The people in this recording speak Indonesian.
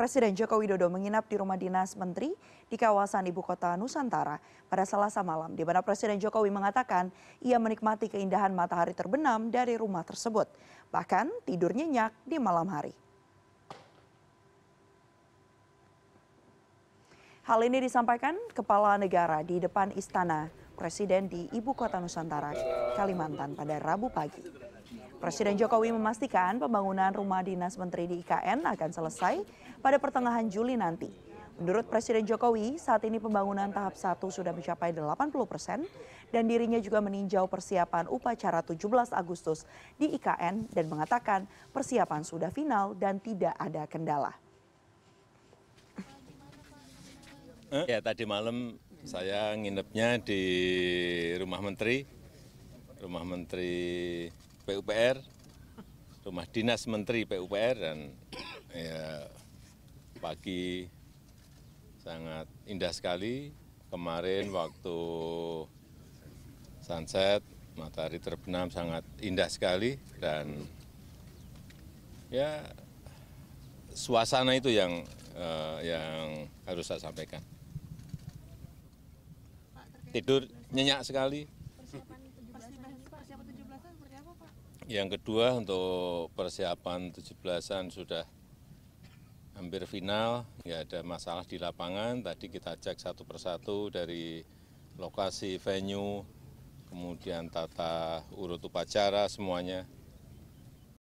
Presiden Joko Widodo menginap di rumah dinas menteri di kawasan ibu kota Nusantara pada Selasa malam, di mana Presiden Jokowi mengatakan ia menikmati keindahan matahari terbenam dari rumah tersebut, bahkan tidur nyenyak di malam hari. Hal ini disampaikan kepala negara di depan istana presiden di ibu kota Nusantara, Kalimantan pada Rabu pagi. Presiden Jokowi memastikan pembangunan rumah dinas menteri di IKN akan selesai pada pertengahan Juli nanti. Menurut Presiden Jokowi, saat ini pembangunan tahap 1 sudah mencapai 80 persen dan dirinya juga meninjau persiapan upacara 17 Agustus di IKN dan mengatakan persiapan sudah final dan tidak ada kendala. Ya tadi malam saya nginepnya di rumah menteri, rumah menteri PUPR, rumah dinas Menteri PUPR dan ya, pagi sangat indah sekali. Kemarin waktu sunset, matahari terbenam sangat indah sekali dan ya suasana itu yang eh, yang harus saya sampaikan. Tidur nyenyak sekali. Yang kedua untuk persiapan 17-an sudah hampir final, nggak ada masalah di lapangan. Tadi kita cek satu persatu dari lokasi venue, kemudian tata urut upacara semuanya.